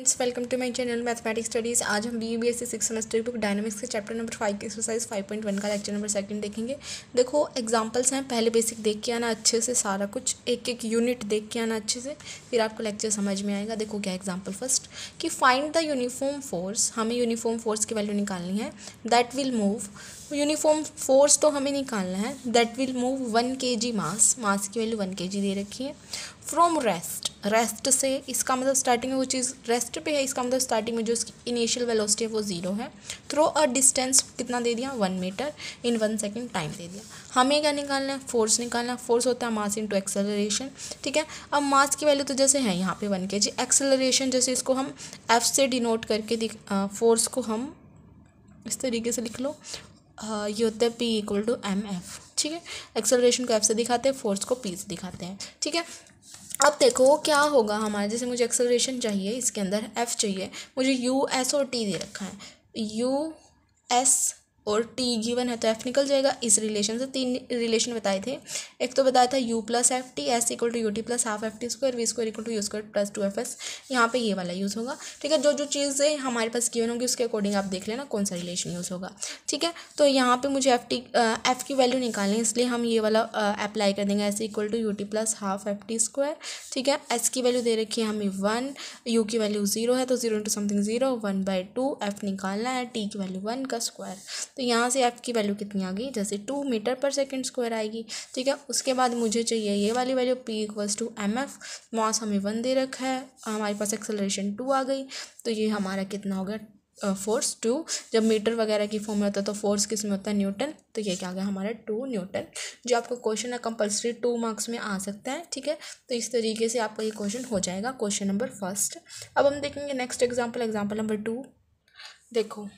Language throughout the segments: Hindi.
Friends welcome to my channel mathematics studies आज हम B B S C six semester book dynamics के चैप्टर नंबर फाइव की एक्सरसाइज फाइव पॉइंट वन का लेक्चर नंबर सेकंड देखेंगे देखो एग्जांपल्स हैं पहले बेसिक देख के आना अच्छे से सारा कुछ एक एक यूनिट देख के आना अच्छे से फिर आपको लेक्चर समझ में आएगा देखो क्या एग्जाम्पल फर्स्ट कि फाइंड द यूनिफॉर्म फोर्स हमें यूनिफॉर्म फोर्स की वैल्यू निकालनी है that will move uniform force तो हमें निकालना है दैट विल मूव वन के जी मास मास की वैल्यू वन के जी दे रखी है फ्रॉम रेस्ट रेस्ट से इसका मतलब स्टार्टिंग में वो चीज़ रेस्ट पे है इसका मतलब स्टार्टिंग में जो इसकी इनिशियल वेलोसिटी है वो ज़ीरो है थ्रो अ डिस्टेंस कितना दे दिया one metre in one second time दे दिया हमें क्या निकालना है फोर्स निकालना है फोर्स होता है मास टू एक्सेलरेशन ठीक है अब मास की वैल्यू तो जैसे है यहाँ पे वन के जी एक्सेलरेशन जैसे इसको हम एफ से डिनोट करके फोर्स को हम इस तरीके से लिख लो ये होता है P equal to M F ठीक है एक्सेलरेशन को एफ से दिखाते हैं फोर्स को पी से दिखाते हैं ठीक है अब देखो क्या होगा हमारे जैसे मुझे एक्सेलरेशन चाहिए इसके अंदर एफ़ चाहिए मुझे यू एस और टी दे रखा है यू एस और टी गिवन है तो एफ निकल जाएगा इस रिलेशन से तीन रिलेशन बताए थे एक तो बताया था U plus F T S equal to U T plus half F T square V square equal to U square plus two F S यहाँ पर ये वाला यूज़ होगा ठीक है जो जो चीज़ें हमारे पास गिवन होंगी उसके अकॉर्डिंग आप देख लेना कौन सा रिलेशन यूज़ होगा ठीक है तो यहाँ पर मुझे एफ टी एफ की वैल्यू निकालनी है इसलिए हम ये वाला अप्लाई कर देंगे S equal to U T plus half F T square ठीक है एस की वैल्यू दे रखी है हमें वन यू की वैल्यू जीरो है तो zero into something zero one by two F निकालना है टी की वैल्यू वन का स्क्वायर तो यहाँ से आपकी वैल्यू कितनी आ गई जैसे टू मीटर पर सेकेंड स्क्वायर आएगी ठीक है उसके बाद मुझे चाहिए ये वाली value P equals to M F mass हमें वन दे रखा है हमारे पास एक्सेलरेशन टू आ गई तो ये हमारा कितना हो गया फोर्स टू जब मीटर वगैरह की फॉर्म में होता है तो फोर्स किस में होता है न्यूटन तो ये क्या आ गया हमारा टू न्यूटन जो आपको क्वेश्चन है कंपलसरी टू मार्क्स में आ सकता है ठीक है तो इस तरीके से आपका ये क्वेश्चन हो जाएगा क्वेश्चन नंबर फर्स्ट अब हम देखेंगे next example example number two देखो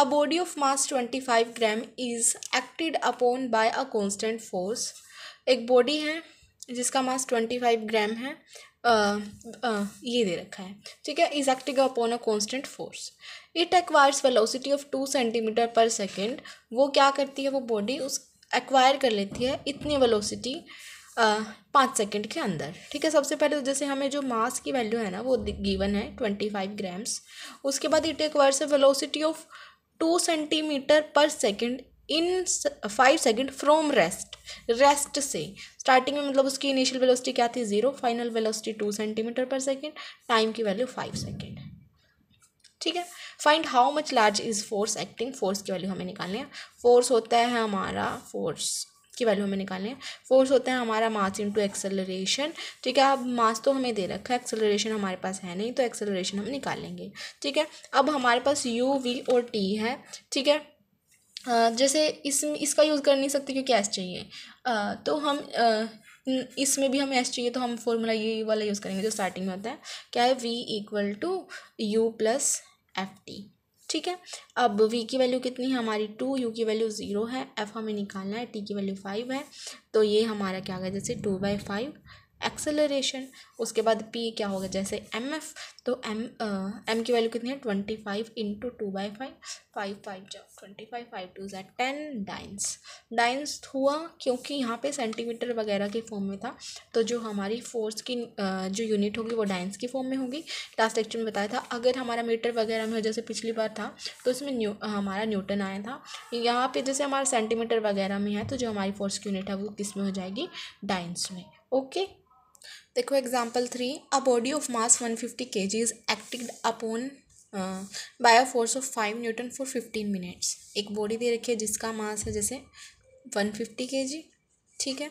A body of mass 25 gram is acted upon by a constant force. एक बॉडी है जिसका मास 25 ग्राम है आ, आ, ये दे रखा है ठीक है is acting upon a constant force it acquires velocity of two centimetre per second वो क्या करती है वो बॉडी उस एक्वायर कर लेती है इतनी वेलोसिटी पाँच सेकंड के अंदर ठीक है सबसे पहले तो जैसे हमें जो मास की वैल्यू है ना वो गिवन है ट्वेंटी फाइव ग्राम्स उसके बाद it acquires velocity of two centimetre per second in five second from rest rest से स्टार्टिंग में मतलब उसकी इनिशियल वेलोसिटी क्या थी zero final velocity two centimetre per second time की वैल्यू फाइव सेकेंड ठीक है find how much large is force acting force की वैल्यू हमें निकालनी है फोर्स होता है हमारा फोर्स की वैल्यू हमें निकालनी है फोर्स होता है हमारा मास टू एक्सेलरेशन ठीक है अब मास तो हमें दे रखा है एक्सेलरेशन हमारे पास है नहीं तो एक्सेलरेशन हम निकाल लेंगे ठीक है अब हमारे पास यू वी और टी है ठीक है जैसे इस इसका यूज़ कर नहीं सकते क्योंकि एस तो चाहिए तो हम इसमें भी हमें एस चाहिए तो हम फॉर्मूला ये वाला यूज़ करेंगे जो स्टार्टिंग में होता है क्या है V equal to U plus F T ठीक है अब v की वैल्यू कितनी है हमारी टू u की वैल्यू ज़ीरो है f हमें निकालना है t की वैल्यू फाइव है तो ये हमारा क्या आ गया जैसे टू बाई फाइव एक्सेलरेशन उसके बाद पी क्या होगा जैसे एम एफ तो एम एम की वैल्यू कितनी है twenty five into two by five five five जाओ ट्वेंटी फाइव फाइव टू जै टेन डाइन्स डाइन्स हुआ क्योंकि यहाँ पे सेंटीमीटर वगैरह के फॉर्म में था तो जो हमारी फोर्स की जो यूनिट होगी वो डाइन्स की फॉर्म में होगी लास्ट लेक्चर में बताया था अगर हमारा मीटर वगैरह में जैसे पिछली बार था तो उसमें न्यू हमारा न्यूटन आया था यहाँ पे जैसे हमारा सेंटीमीटर वगैरह में है तो जो हमारी फोर्स की यूनिट है वो किस में हो जाएगी डाइन्स में ओके देखो example three a body of mass one fifty K G is acted upon by a force of five newton for fifteen minutes एक बॉडी दे रखी है जिसका मास है जैसे वन फिफ्टी के जी ठीक है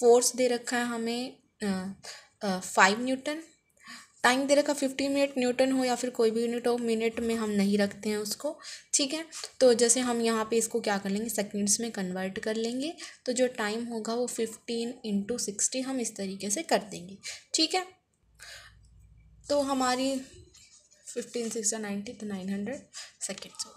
फोर्स दे रखा है हमें five uh, newton uh, time दे रखा फिफ्टी मिनट न्यूटन हो या फिर कोई भी यूनिट हो मिनट में हम नहीं रखते हैं उसको ठीक है तो जैसे हम यहाँ पे इसको क्या कर लेंगे सेकंड्स में कन्वर्ट कर लेंगे तो जो टाइम होगा वो फिफ्टीन इंटू सिक्सटी हम इस तरीके से कर देंगे ठीक है तो हमारी फिफ्टीन सिक्स नाइन्टी तो नाइन हंड्रेड सेकेंड्स होगा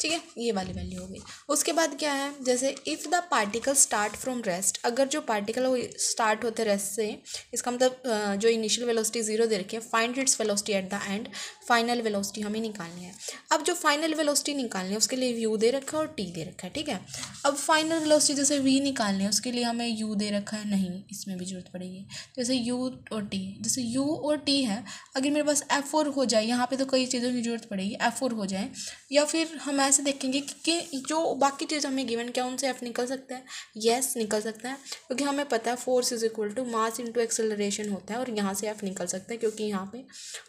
ठीक है ये वाली वैल्यू हो गई उसके बाद क्या है जैसे if the particle start from rest अगर जो पार्टिकल वो स्टार्ट होते रेस्ट से इसका मतलब जो इनिशियल वेलोसिटी जीरो दे रखी है find its velocity at the end final velocity हमें निकालनी है अब जो फाइनल वेलोसिटी निकालनी है उसके लिए यू दे रखा है और टी दे रखा है ठीक है अब फाइनल वेलोसिटी जैसे वी निकालनी है उसके लिए हमें यू दे रखा है नहीं इसमें भी जरूरत पड़ेगी जैसे यू और टी जैसे यू और टी है अगर मेरे पास एफ फोर हो जाए यहाँ पर तो कई चीज़ों की जरूरत पड़ेगी एफ फोर हो जाए या फिर हमें ऐसे से देखेंगे कि, कि जो बाकी चीज़ हमें गिवन क्या उनसे एफ निकल सकता है येस निकल सकता है क्योंकि हमें पता है force is equal to mass into acceleration होता है और यहाँ से एफ निकल सकता है क्योंकि यहाँ पे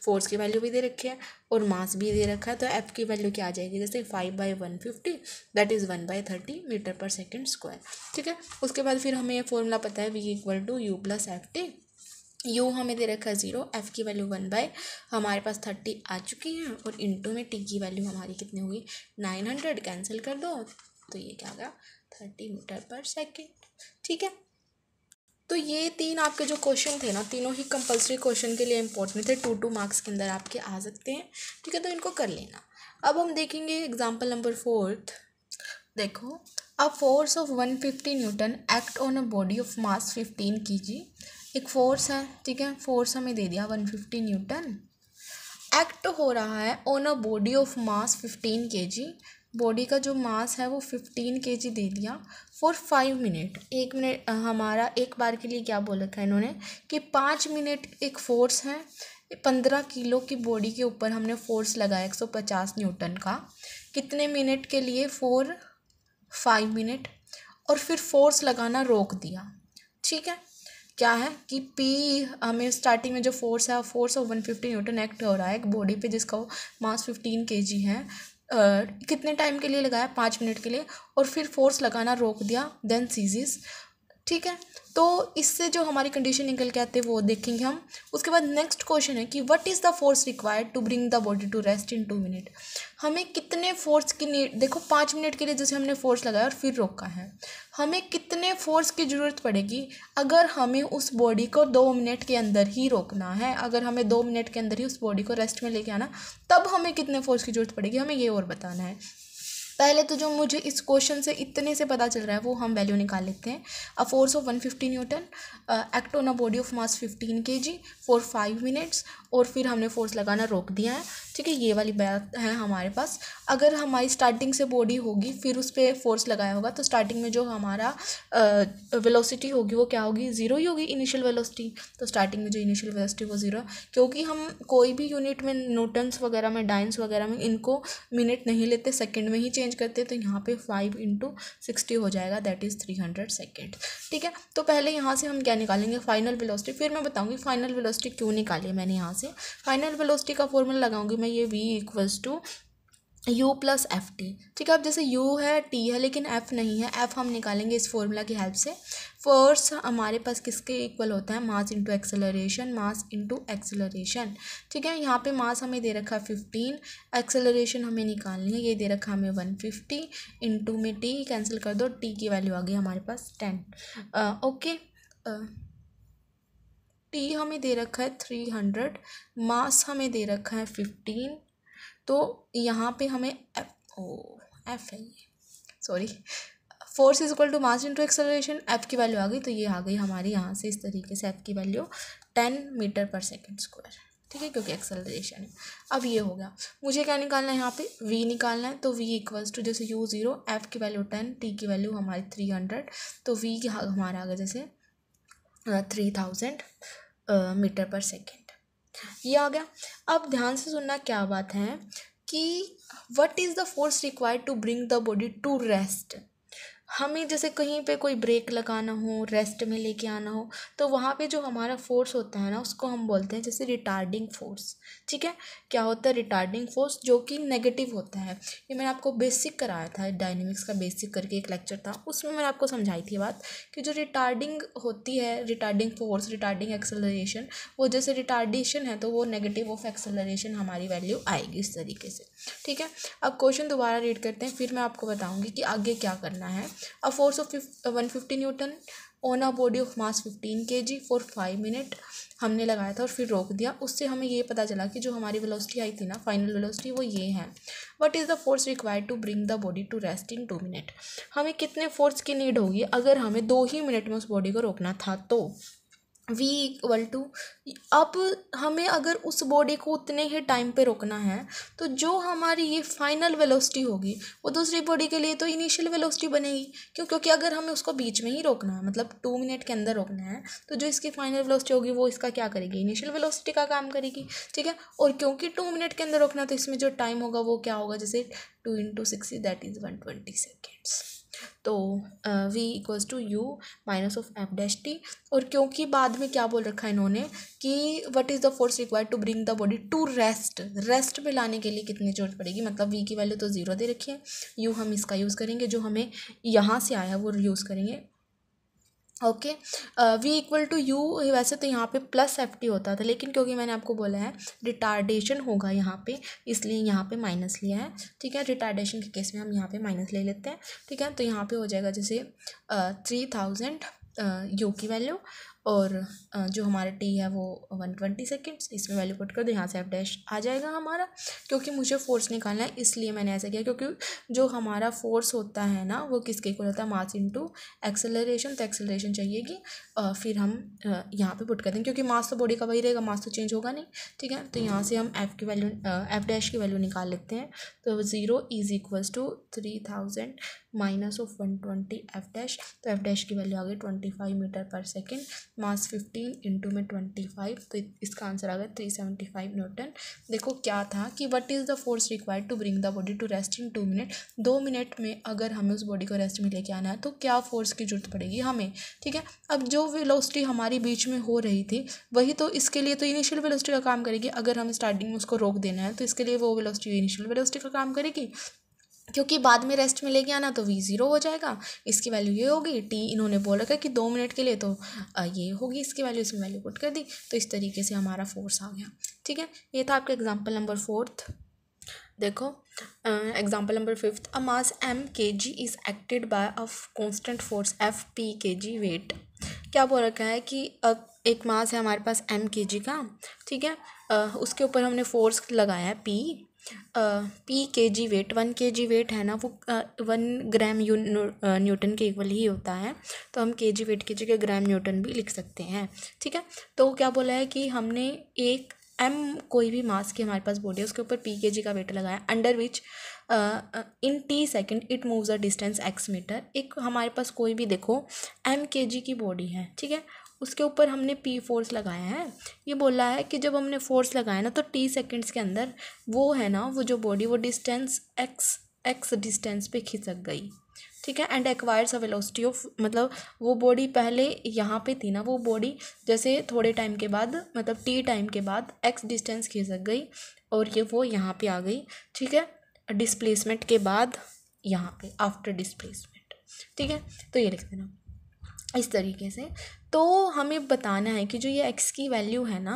फोर्स की वैल्यू भी दे रखी है और मास भी दे रखा है तो एफ की वैल्यू क्या आ जाएगी जैसे five by one fifty that is one by thirty metre पर सेकेंड स्क्वायर ठीक है उसके बाद फिर हमें ये फॉर्मूला पता है V equal to U plus F T U हमें दे रखा है ज़ीरो एफ़ की वैल्यू वन बाय हमारे पास थर्टी आ चुकी है और इंटू में टी की वैल्यू हमारी कितनी होगी नाइन हंड्रेड कैंसिल कर दो तो ये क्या होगा थर्टी मीटर पर सेकेंड ठीक है तो ये तीन आपके जो क्वेश्चन थे ना तीनों ही कंपलसरी क्वेश्चन के लिए इंपॉर्टेंट थे टू टू मार्क्स के अंदर आपके आ सकते हैं ठीक है तो इनको कर लेना अब हम देखेंगे एग्जाम्पल नंबर फोर्थ देखो a force of one fifty newton act on a body of mass fifteen K G एक फोर्स है ठीक है फोर्स हमें दे दिया वन फिफ्टी न्यूटन एक्ट हो रहा है on a body of mass fifteen K G body का जो मास है वो फिफ्टीन के जी दे दिया फॉर फाइव मिनट एक मिनट हमारा एक बार के लिए क्या बोल रखा है इन्होंने कि पाँच मिनट एक फोर्स है पंद्रह किलो की बॉडी के ऊपर हमने फोर्स लगाया एक सौ पचास न्यूटन का कितने मिनट के लिए फोर फाइव मिनट और फिर फोर्स लगाना रोक दिया ठीक है क्या है कि पी हमें स्टार्टिंग में जो फोर्स है force of one fifty newton act हो रहा है एक बॉडी पे जिसका वो मास फिफ्टीन के जी है आ, कितने टाइम के लिए लगाया पाँच मिनट के लिए और फिर फोर्स लगाना रोक दिया देन सीजिस ठीक है तो इससे जो हमारी कंडीशन निकल के आते हैं वो देखेंगे हम उसके बाद नेक्स्ट क्वेश्चन है कि what is the force required to bring the body to rest in two minute हमें कितने फोर्स की नीड देखो पाँच मिनट के लिए जैसे हमने फोर्स लगाया और फिर रोका है हमें कितने फोर्स की ज़रूरत पड़ेगी अगर हमें उस बॉडी को दो मिनट के अंदर ही रोकना है अगर हमें दो मिनट के अंदर ही उस बॉडी को रेस्ट में लेके आना तब हमें कितने फोर्स की ज़रूरत पड़ेगी हमें ये और बताना है पहले तो जो मुझे इस क्वेश्चन से इतने से पता चल रहा है वो हम वैल्यू निकाल लेते हैं a force of one fifty newton act on a body of mass fifteen K G for five minutes और फिर हमने फोर्स लगाना रोक दिया है ठीक है ये वाली बात है हमारे पास अगर हमारी स्टार्टिंग से बॉडी होगी फिर उस पर फोर्स लगाया होगा तो स्टार्टिंग में जो हमारा वेलोसिटी uh, होगी वो क्या होगी ज़ीरो ही होगी इनिशियल वेलोसिटी तो स्टार्टिंग में जो इनिशियल वेलोसिटी वो ज़ीरो क्योंकि हम कोई भी यूनिट में न्यूटन्स वगैरह में डाइंस वगैरह में इनको मिनट नहीं लेते सेकेंड में ही चेंज चेंज करते हैं तो यहाँ पे फाइव इंटू सिक्सटी हो जाएगा that is three hundred second ठीक है तो पहले यहाँ से हम क्या निकालेंगे फाइनल वेलोसिटी फिर मैं बताऊँगी फाइनल वेलोसिटी क्यों निकाली मैंने यहाँ से फाइनल वेलोसिटी का फॉर्मूला लगाऊंगी मैं ये V equals to u plus F T ठीक है अब जैसे u है t है लेकिन f नहीं है f हम निकालेंगे इस फॉर्मूला की हेल्प से फोर्स हमारे पास किसके इक्वल होता है mass into acceleration mass into acceleration ठीक है यहाँ पे मास हमें दे रखा है फिफ्टीन एक्सेलरेशन हमें निकालनी है ये दे रखा हमें वन फिफ्टी इंटू में t कैंसिल कर दो t की वैल्यू आ गई हमारे पास टेन ओके टी हमें दे रखा है थ्री हंड्रेड मास हमें दे रखा है फिफ्टीन तो यहाँ पे हमें एफ ओ एफ है ये sorry force is equal to mass into acceleration F की वैल्यू आ गई तो ये आ गई हमारी यहाँ से इस तरीके से एफ की वैल्यू टेन मीटर पर सेकेंड स्क्वायर ठीक है क्योंकि एक्सेलरेशन है अब ये हो गया मुझे क्या निकालना है यहाँ पे वी निकालना है तो वी इक्वल्स टू जैसे यू ज़ीरो एफ़ की वैल्यू टेन टी की वैल्यू हमारी थ्री हंड्रेड तो वी हमारा आ गया जैसे थ्री थाउजेंड मीटर पर सेकेंड ये आ गया अब ध्यान से सुनना क्या बात है कि what is the force required to bring the body to rest हमें जैसे कहीं पे कोई ब्रेक लगाना हो रेस्ट में लेके आना हो तो वहाँ पे जो हमारा फोर्स होता है ना उसको हम बोलते हैं जैसे रिटार्डिंग फोर्स ठीक है क्या होता है रिटार्डिंग फोर्स जो कि नेगेटिव होता है ये मैंने आपको बेसिक कराया था डायनेमिक्स का बेसिक करके एक लेक्चर था उसमें मैंने आपको समझाई थी बात कि जो रिटार्डिंग होती है रिटार्डिंग फोर्स रिटार्डिंग एक्सेलरेशन वो जैसे रिटार्डेशन है तो वो नेगेटिव ऑफ एक्सेलरेशन हमारी वैल्यू आएगी इस तरीके से ठीक है अब क्वेश्चन दोबारा रीड करते हैं फिर मैं आपको बताऊँगी कि आगे क्या करना है a of force one fifty newton on a body of mass fifteen K G for five minute हमने लगाया था और फिर रोक दिया उससे हमें ये पता चला कि जो हमारी वेलोसिटी आई थी ना फाइनल वेलोसिटी वो ये है what is the force required to bring the body to rest in two minute हमें कितने फोर्स की नीड होगी अगर हमें दो ही मिनट में उस बॉडी को रोकना था तो वी इक्वल टू अब हमें अगर उस बॉडी को उतने ही टाइम पे रोकना है तो जो हमारी ये फाइनल वेलोसिटी होगी वो दूसरी बॉडी के लिए तो इनिशियल वेलोसिटी बनेगी क्यों क्योंकि अगर हमें उसको बीच में ही रोकना है मतलब टू मिनट के अंदर रोकना है तो जो इसकी फाइनल वेलोसिटी होगी वो इसका क्या करेगी इनिशियल वेलोसिटी का काम करेगी ठीक है और क्योंकि टू मिनट के अंदर रोकना है तो इसमें जो टाइम होगा वो क्या होगा जैसे two into six that is one twenty seconds तो v equals to U minus of F dash T और क्योंकि बाद में क्या बोल रखा है इन्होंने कि what is the force required to bring the body to rest rest में लाने के लिए कितनी जरूरत पड़ेगी मतलब v की वैल्यू तो ज़ीरो दे रखी है u हम इसका यूज़ करेंगे जो हमें यहाँ से आया वो यूज़ करेंगे okay V equal to U वैसे तो यहाँ पे प्लस एफ टी होता था लेकिन क्योंकि मैंने आपको बोला है रिटार्डेशन होगा यहाँ पे इसलिए यहाँ पे माइनस लिया है ठीक है रिटार्डेशन के केस में हम यहाँ पे माइनस ले लेते हैं ठीक है तो यहाँ पे हो जाएगा जैसे थ्री थाउजेंड यू की वैल्यू और जो हमारा टी है वो वन ट्वेंटी सेकेंड्स इसमें वैल्यू पुट कर दो यहाँ से एफ डैश आ जाएगा हमारा क्योंकि मुझे फोर्स निकालना है इसलिए मैंने ऐसा किया क्योंकि जो हमारा फोर्स होता है ना वो किसके को होता है मास इनटू एक्सेलरेशन तो एक्सेलरेशन चाहिएगी फिर हम यहाँ पे पुट कर देंगे क्योंकि मास तो बॉडी का वही रहेगा मास तो चेंज होगा नहीं ठीक है तो यहाँ से हम एफ़ की वैल्यू एफ़ डैश की वैल्यू निकाल लेते हैं तो zero is equals to three thousand minus of one twenty F dash तो एफ डैश की वैल्यू आ गई ट्वेंटी फाइव मीटर पर सेकेंड मास फिफ्टीन इंटू में ट्वेंटी फाइव तो इसका आंसर आ गया थ्री सेवेंटी फाइव न्यूटन देखो क्या था कि what is the force required to bring the body to rest in two minute दो मिनट में अगर हमें उस बॉडी को रेस्ट में लेके आना है तो क्या फोर्स की जरूरत पड़ेगी हमें ठीक है अब जो वेलोसिटी हमारी बीच में हो रही थी वही तो इसके लिए तो इनिशियल वेलोसिटी का काम करेगी अगर हम स्टार्टिंग में उसको रोक देना है तो इसके लिए वो वेलोसिटी इनिशियल वेलोसिटी का काम करेगी क्योंकि बाद में रेस्ट में लेके आना तो वी ज़ीरो हो जाएगा इसकी वैल्यू ये होगी टी इन्होंने बोल रखा कि दो मिनट के लिए तो ये होगी इसकी वैल्यू इसमें वैल्यू पुट कर दी तो इस तरीके से हमारा फोर्स आ गया ठीक है ये था आपका एग्जाम्पल नंबर फोर्थ देखो example number fifth a mass M K G is acted by a constant force F P K G wait क्या बोल रखा है कि अब एक मास है हमारे पास एम के जी का ठीक है आ, उसके ऊपर हमने फोर्स लगाया है P P K G wait one के जी वेट है ना वो वन ग्राम यू न्यूटन के इक्वल ही होता है तो हम के जी वेट की जगह ग्राम न्यूटन भी लिख सकते हैं ठीक है तो क्या बोला है कि हमने एक एम कोई भी मास की हमारे पास बॉडी है उसके ऊपर पी के जी का वेट लगाया under which in T second it moves a distance X metre एक हमारे पास कोई भी देखो एम के जी की बॉडी है ठीक है उसके ऊपर हमने पी फोर्स लगाया है ये बोला है कि जब हमने फोर्स लगाया ना तो टी सेकेंड्स के अंदर वो है ना वो जो बॉडी वो डिस्टेंस एक्स एक्स डिस्टेंस पे खिसक गई ठीक है and acquires a velocity of मतलब वो बॉडी पहले यहाँ पे थी ना वो बॉडी जैसे थोड़े टाइम के बाद मतलब टी टाइम के बाद एक्स डिस्टेंस खिसक गई और ये वो यहाँ पे आ गई ठीक है डिस्प्लेसमेंट के बाद यहाँ पे आफ्टर डिस्प्लेसमेंट ठीक है तो ये लिख देना इस तरीके से तो हमें बताना है कि जो ये एक्स की वैल्यू है ना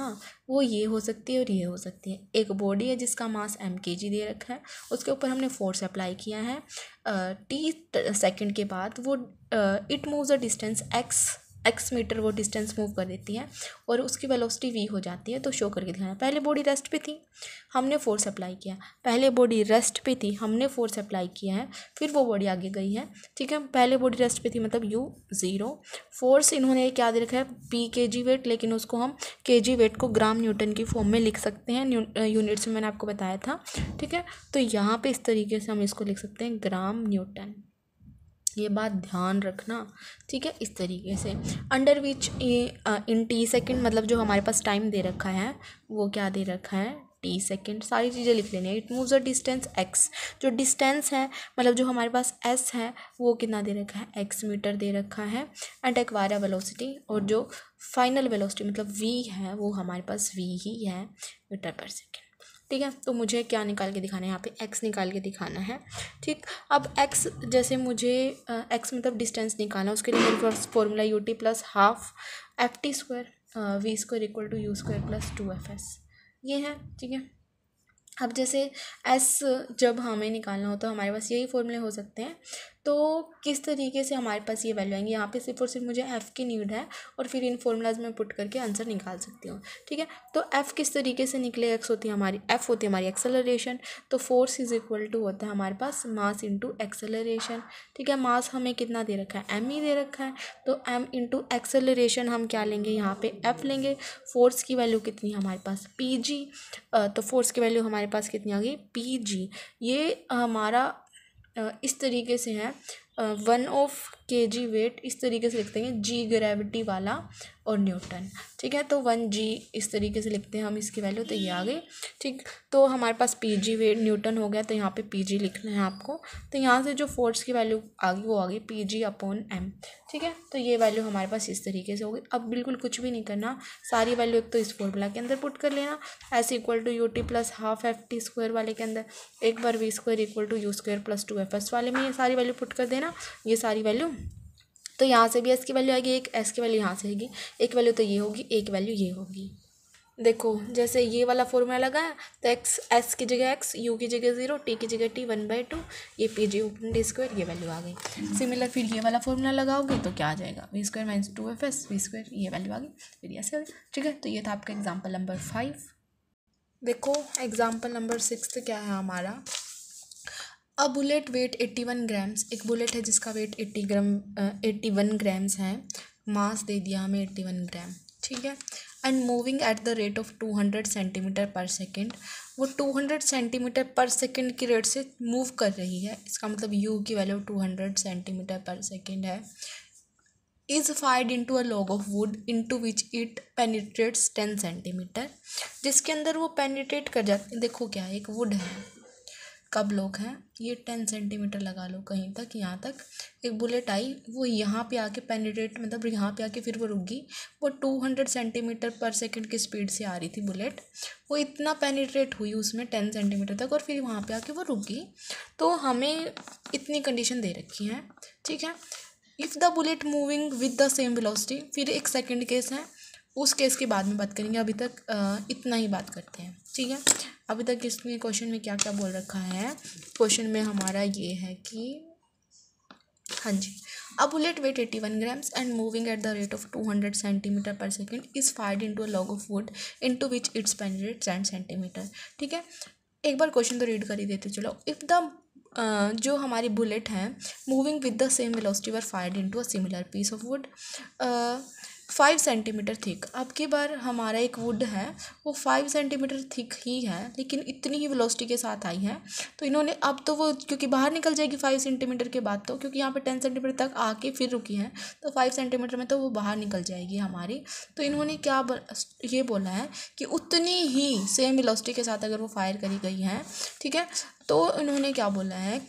वो ये हो सकती है और ये हो सकती है एक बॉडी है जिसका मास एम के जी दे रखा है उसके ऊपर हमने फोर्स अप्लाई किया है टी सेकंड के बाद वो it moves a distance X X metre वो डिस्टेंस मूव कर देती है और उसकी वेलोसिटी वी हो जाती है तो शो करके दिखाना पहले बॉडी रेस्ट पे थी हमने फोर्स अप्लाई किया पहले बॉडी रेस्ट पे थी हमने फोर्स अप्लाई किया है फिर वो बॉडी आगे गई है ठीक है पहले बॉडी रेस्ट पे थी मतलब यू ज़ीरो फोर्स इन्होंने क्या दे रखा है पी के जी वेट लेकिन उसको हम के जी वेट को ग्राम न्यूटन की फॉर्म में लिख सकते हैं यूनिट्स में मैंने आपको बताया था ठीक है तो यहाँ पर इस तरीके से हम इसको लिख सकते हैं ग्राम न्यूटन ये बात ध्यान रखना ठीक है इस तरीके से under which in T second मतलब जो हमारे पास टाइम दे रखा है वो क्या दे रखा है टी सेकेंड सारी चीज़ें लिख लेनी है it moves a distance X जो डिस्टेंस है मतलब जो हमारे पास एस है वो कितना दे रखा है एक्स मीटर दे रखा है एंड एक्वायरा वेलोसिटी और जो फाइनल वेलोसिटी मतलब वी है वो हमारे पास वी ही है मीटर पर सेकेंड ठीक है तो मुझे क्या निकाल के दिखाना है यहाँ पे एक्स निकाल के दिखाना है ठीक अब एक्स जैसे मुझे एक्स मतलब डिस्टेंस निकालना उसके लिए मेरे पास formula U T plus half F T square V square equal to U square plus two F S ये है ठीक है अब जैसे एस जब हमें निकालना हो तो हमारे पास यही फॉर्मूले हो सकते हैं तो किस तरीके से हमारे पास ये वैल्यू आएंगे यहाँ पे सिर्फ और सिर्फ मुझे एफ़ की नीड है और फिर इन फॉर्मूलाज में पुट करके आंसर निकाल सकती हूँ ठीक है तो एफ़ किस तरीके से निकले एक्स होती है हमारी एफ़ होती है हमारी एक्सेलरेशन तो फोर्स इज इक्वल टू होता है हमारे पास मास इंटू एक्सेलरेशन ठीक है मास हमें कितना दे रखा है एम ही दे रखा है तो एम इंटू एक्सेलरेशन हम क्या लेंगे यहाँ पे एफ लेंगे फोर्स की वैल्यू कितनी हमारे पास पी जी तो फोर्स की वैल्यू हमारे पास कितनी आ गई पी जी ये हमारा इस तरीके से है वन ऑफ के जी वेट इस तरीके से लिखते हैं जी ग्रेविटी वाला और न्यूटन ठीक है तो वन जी इस तरीके से लिखते हैं हम इसकी वैल्यू तो ये आ गई ठीक तो हमारे पास पी जी वे न्यूटन हो गया तो यहाँ पे पी जी लिखना है आपको तो यहाँ से जो फोर्स की वैल्यू आ गई वो आ गई पी जी अपॉन एम ठीक है तो ये वैल्यू हमारे पास इस तरीके से होगी अब बिल्कुल कुछ भी नहीं करना सारी वैल्यू एक तो इस फॉर्मूला के अंदर पुट कर लेना S equal to U T plus half F T square वाले के अंदर एक बार V square equal to U square plus two F S वाले में ये सारी वैल्यू पुट कर देना ये सारी वैल्यू तो यहाँ से भी एस की वैल्यू आएगी एक एस की वैल्यू यहाँ से आएगी एक वैल्यू तो ये होगी एक वैल्यू ये होगी देखो जैसे ये वाला फॉर्मूला लगाया तो एक्स एस की जगह एक्स यू की जगह ज़ीरो टी की जगह टी वन बाई टू ये P G open D square ये वैल्यू आ गई सिमिलर फिर ये वाला फॉर्मूला लगाओगे तो क्या आ जाएगा V square minus two F S V square ये वैल्यू आ गई फिर ये सर ठीक है तो ये था आपका एग्जाम्पल नंबर फाइव देखो एग्जाम्पल नंबर सिक्स क्या है हमारा a bullet weight eighty one grams एक बुलेट है जिसका weight eighty gram eighty one grams है मास दे दिया हमें एट्टी वन ग्राम ठीक है and moving at the rate of two hundred centimetre per second वो two hundred centimetre per second की रेट से मूव कर रही है इसका मतलब यू की value two hundred centimetre per second है is in into a log of wood into which it penetrates ten centimetre जिसके अंदर वो पेनीट्रेट कर जाती देखो क्या एक वुड है कब लोग हैं ये टेन सेंटीमीटर लगा लो कहीं तक यहाँ तक एक बुलेट आई वो यहाँ पे आके पेनिट्रेट मतलब यहाँ पे आके फिर वो रुक गई वो two hundred centimetre per second की स्पीड से आ रही थी बुलेट वो इतना पेनिट्रेट हुई उसमें टेन सेंटीमीटर तक और फिर वहाँ पे आके वो रुक गई तो हमें इतनी कंडीशन दे रखी है ठीक है if the bullet moving with the same velocity फिर एक सेकेंड केस है उस केस के बाद में बात करेंगे अभी तक इतना ही बात करते हैं ठीक है अभी तक इसमें क्वेश्चन में क्या क्या बोल रखा है क्वेश्चन में हमारा ये है कि हाँ जी a bullet weight eighty one grams and moving at the rate of two hundred centimetre per second is fired into a log of wood to which it's penetrated ten centimetre ठीक है एक बार क्वेश्चन तो रीड कर ही देते चलो इफ द Uh, जो हमारी बुलेट है moving with the same velocity were fired into a similar piece of wood five centimetre thick अब की बार हमारा एक वुड है वो फाइव सेंटीमीटर थिक ही है लेकिन इतनी ही वेलोसिटी के साथ आई है तो इन्होंने अब तो वो क्योंकि बाहर निकल जाएगी फाइव सेंटीमीटर के बाद तो क्योंकि यहाँ पर टेन सेंटीमीटर तक आके फिर रुकी है तो फाइव सेंटीमीटर में तो वो बाहर निकल जाएगी हमारी तो इन्होंने क्या ब, ये बोला है कि उतनी ही सेम वेलोसिटी के साथ अगर वो फायर करी गई हैं ठीक है तो इन्होंने क्या बोला है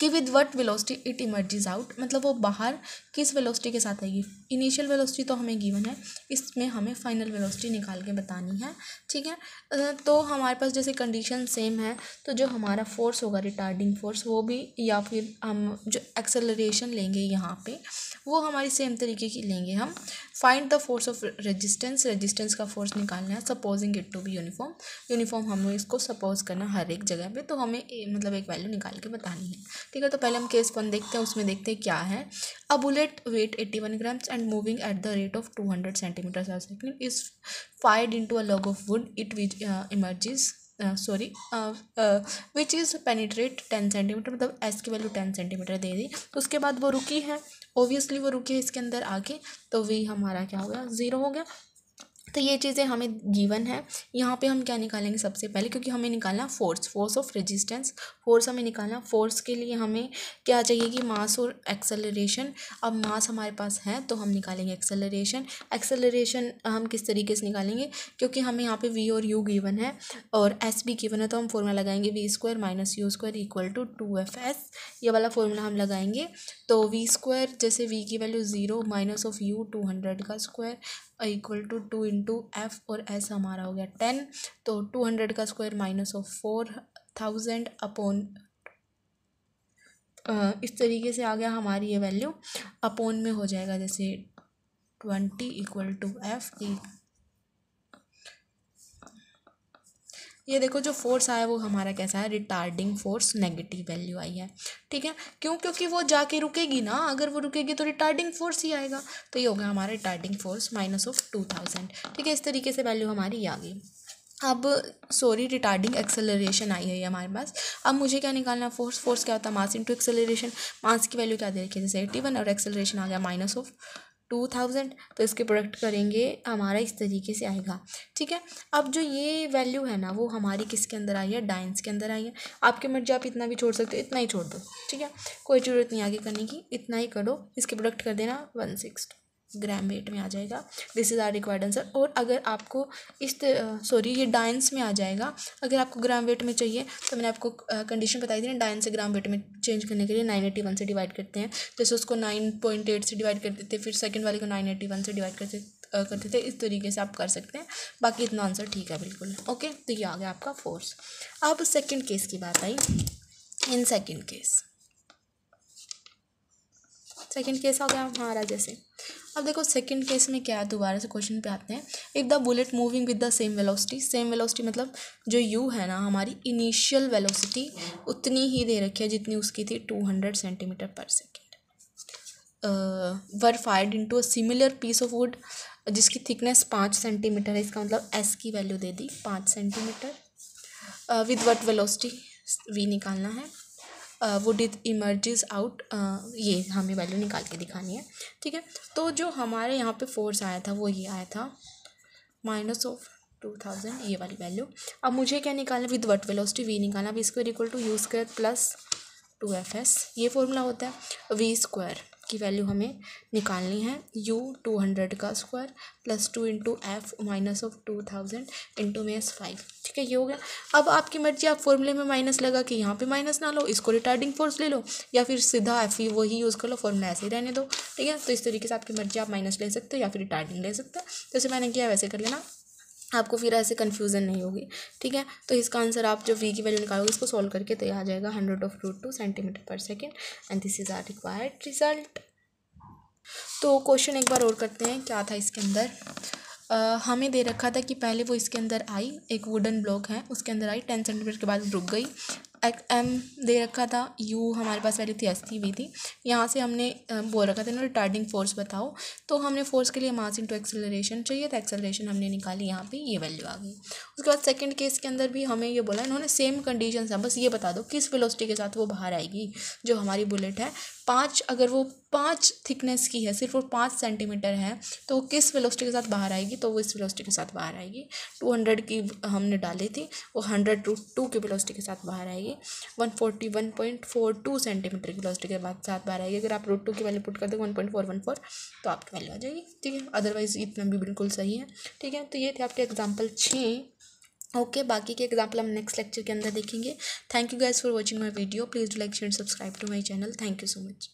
कि with what velocity it emerges out मतलब वो बाहर किस वेलोसिटी के साथ आएगी इनिशियल वेलोसिटी तो हमें गिवन है इसमें हमें फाइनल वेलोसिटी निकाल के बतानी है ठीक है तो हमारे पास जैसे कंडीशन सेम है तो जो हमारा फोर्स होगा रिटार्डिंग फोर्स वो भी या फिर हम जो एक्सेलरेशन लेंगे यहाँ पे वो हमारी सेम तरीके की लेंगे हम find the force of resistance resistance का फोर्स निकालना है supposing it to be uniform uniform हमें इसको सपोज करना हर एक जगह पर तो हमें मतलब एक वैल्यू निकाल के बतानी है ठीक है तो पहले हम केस वन देखते हैं उसमें देखते हैं क्या है a bullet weight eighty one grams and moving at the rate of two hundred centimetre second is fired into a log of wood it which emerges sorry which is penetrate ten centimetre मतलब एस की वैल्यू टेन सेंटीमीटर दे दी तो उसके बाद वो रुकी है ओबियसली वो रुकी है इसके अंदर आके तो वी हमारा क्या हो गया ज़ीरो हो गया तो ये चीज़ें हमें गिवन है यहाँ पे हम क्या निकालेंगे सबसे पहले क्योंकि हमें निकालना force force of resistance force हमें निकालना फोर्स के लिए हमें क्या चाहिए कि मास और एक्सेलरेशन अब मास हमारे पास है तो हम निकालेंगे एक्सेलरेशन एक्सेलरेशन हम किस तरीके से निकालेंगे क्योंकि हमें यहाँ पे वी और यू गिवन है और एस भी गिवन है तो हम फॉर्मूला लगाएंगे V square minus U square equal to two F S ये वाला फॉर्मूला हम लगाएंगे तो वी स्क्वायर जैसे वी की value zero minus of U two hundred का square equal to two into F और एस हमारा हो गया टेन तो टू हंड्रेड का square minus of four thousand upon इस तरीके से आ गया हमारी ये वैल्यू अपोन में हो जाएगा जैसे ट्वेंटी इक्वल टू एफ ये देखो जो फोर्स आया वो हमारा कैसा है रिटार्डिंग फोर्स नेगेटिव वैल्यू आई है ठीक है क्यों क्योंकि वो जाके रुकेगी ना अगर वो रुकेगी तो रिटार्डिंग फोर्स ही आएगा तो ये हो गया हमारा retarding force minus of two thousand ठीक है इस तरीके से वैल्यू हमारी आ गई अब सॉरी रिटार्डिंग एक्सेलरेशन आई है हमारे पास अब मुझे क्या निकालना फोर्स फोर्स क्या होता है मास इंटू एक्सेलरेशन मास की वैल्यू क्या दे रखी है जैसे एटी वन और एक्सेलरेशन आ गया माइनस ऑफ टू थाउजेंड तो इसके प्रोडक्ट करेंगे हमारा इस तरीके से आएगा ठीक है अब जो ये वैल्यू है ना वो हमारी किसके अंदर आई है डाइंस के अंदर आई है आपकी मर्जी आप इतना भी छोड़ सकते हो इतना ही छोड़ दो ठीक है कोई ज़रूरत नहीं आगे करने की इतना ही करो इसके प्रोडक्ट कर देना वन सिक्स ग्राम वेट में आ जाएगा this is our required answer और अगर आपको इस सॉरी ये डायंस में आ जाएगा अगर आपको ग्राम वेट में चाहिए तो मैंने आपको कंडीशन बताई थी ना डायन से ग्राम वेट में चेंज करने के लिए नाइन एटी वन से डिवाइड करते हैं जैसे उसको नाइन पॉइंट एट से डिवाइड करते थे फिर सेकेंड वाले को नाइन एटी वन से डिवाइड करते करते थे इस तरीके से आप कर सकते हैं बाकी इतना आंसर ठीक है बिल्कुल ओके तो ये आ गया आपका फोर्स अब सेकेंड केस की बात आई in second case second case आ गया हमारा जैसे अब देखो सेकंड केस में क्या है दोबारा से क्वेश्चन पे आते हैं if the bullet moving with the same velocity same velocity मतलब जो यू है ना हमारी इनिशियल वेलोसिटी उतनी ही दे रखी है जितनी उसकी थी two hundred centimetre per second were fired into a similar piece of wood जिसकी थिकनेस पाँच सेंटीमीटर है इसका मतलब एस की वैल्यू दे दी पाँच centimetre with what velocity V निकालना है वुड इट इमर्जेस आउट ये हमें वैल्यू निकाल के दिखानी है ठीक है तो जो हमारे यहाँ पे फोर्स आया था वो ये आया था माइनस ऑफ टू थाउजेंड ये वाली वैल्यू अब मुझे क्या निकालना विद वट वेलोसिटी वी निकालना V square equal to U square plus two F S ये फॉर्मूला होता है वी स्क्वायर की वैल्यू हमें निकालनी है u टू हंड्रेड का square plus two into F minus of two thousand into में एस फाइव ठीक है ये हो गया अब आपकी मर्जी आप फॉर्मूले में माइनस लगा कि यहाँ पे माइनस ना लो इसको रिटार्डिंग फोर्स ले लो या फिर सीधा एफ ही e वही यूज़ कर लो फॉर्मूला ऐसे ही रहने दो ठीक है तो इस तरीके से आपकी मर्जी आप माइनस ले सकते हो या फिर रिटार्डिंग ले सकते हो जैसे मैंने किया वैसे कर लेना आपको फिर ऐसे कन्फ्यूज़न नहीं होगी ठीक है तो इसका आंसर आप जो वी की वैल्यू निकालोगे इसको सॉल्व करके तो आ जाएगा hundred of root two centimetre per second and this is our required result तो क्वेश्चन एक बार और करते हैं क्या था इसके अंदर आ, हमें दे रखा था कि पहले वो इसके अंदर आई एक वुडन ब्लॉक है उसके अंदर आई टेन सेंटीमीटर के बाद रुक गई एम दे रखा था यू हमारे पास वैल्यू थी एस थी वी थी यहाँ से हमने बोल रखा था ना रिटार्डिंग फोर्स बताओ तो हमने फोर्स के लिए मास इनटू एक्सेलरेशन चाहिए था तो एक्सेलरेशन हमने निकाली यहाँ पे ये वैल्यू आ गई उसके बाद सेकंड केस के अंदर भी हमें ये बोला इन्होंने सेम कंडीशन है बस ये बता दो किस फिलोसिटी के साथ वो बाहर आएगी जो हमारी बुलेट है पाँच अगर वो पाँच थिकनेस की है सिर्फ वो पाँच सेंटीमीटर है तो वो किस वेलोसिटी के साथ बाहर आएगी तो वो इस वेलोसिटी के साथ बाहर आएगी टू हंड्रेड की हमने डाली थी वो हंड्रेड रूट टू की वेलोसिटी के साथ बाहर आएगी one forty one point four two centimetre की वेलोसिटी के बाद साथ बाहर आएगी अगर आप रूट टू की वैल्यू पुट कर दो one point four one four तो आपकी वैल्यू आ जाएगी ठीक है अदरवाइज़ इतना भी बिल्कुल सही है ठीक है तो ये थे आपके एग्जाम्पल छः ओके okay, बाकी के एग्जाम्पल हम नेक्स्ट लेक्चर के अंदर देखेंगे thank you guys for watching my video please do like share subscribe to my channel thank you so much